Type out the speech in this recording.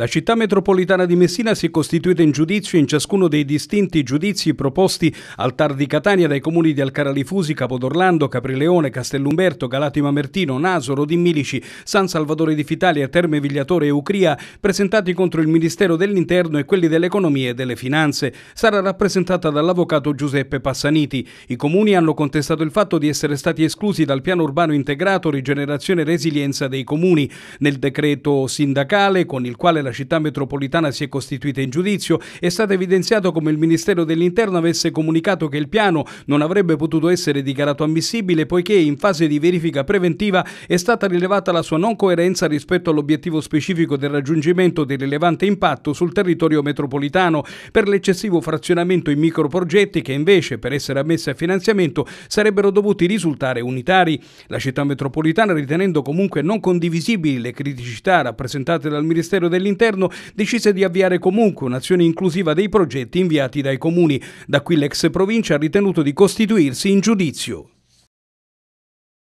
La città metropolitana di Messina si è costituita in giudizio in ciascuno dei distinti giudizi proposti al TAR di Catania dai comuni di Alcarali Fusica, Podorlando, Caprileone, Castellumberto, Galati Mamertino, Nasoro, di Milici, San Salvatore di Fitalia, Terme Vigliatore e Ucria, presentati contro il Ministero dell'Interno e quelli dell'Economia e delle Finanze. Sarà rappresentata dall'avvocato Giuseppe Passaniti. I comuni hanno contestato il fatto di essere stati esclusi dal piano urbano integrato Rigenerazione e Resilienza dei comuni. Nel decreto sindacale con il quale la la città metropolitana si è costituita in giudizio, è stato evidenziato come il Ministero dell'Interno avesse comunicato che il piano non avrebbe potuto essere dichiarato ammissibile poiché in fase di verifica preventiva è stata rilevata la sua non coerenza rispetto all'obiettivo specifico del raggiungimento del rilevante impatto sul territorio metropolitano per l'eccessivo frazionamento in microprogetti che invece per essere ammessi a finanziamento sarebbero dovuti risultare unitari. La città metropolitana ritenendo comunque non condivisibili le criticità rappresentate dal Ministero dell'Interno interno decise di avviare comunque un'azione inclusiva dei progetti inviati dai comuni. Da qui l'ex provincia ha ritenuto di costituirsi in giudizio.